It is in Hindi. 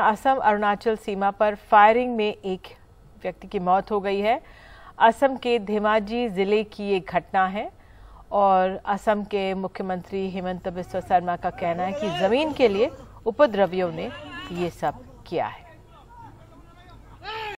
असम अरुणाचल सीमा पर फायरिंग में एक व्यक्ति की मौत हो गई है असम के धेमाजी जिले की एक घटना है और असम के मुख्यमंत्री हेमंत बिस्व शर्मा का कहना है कि जमीन के लिए उपद्रवियों ने ये सब किया है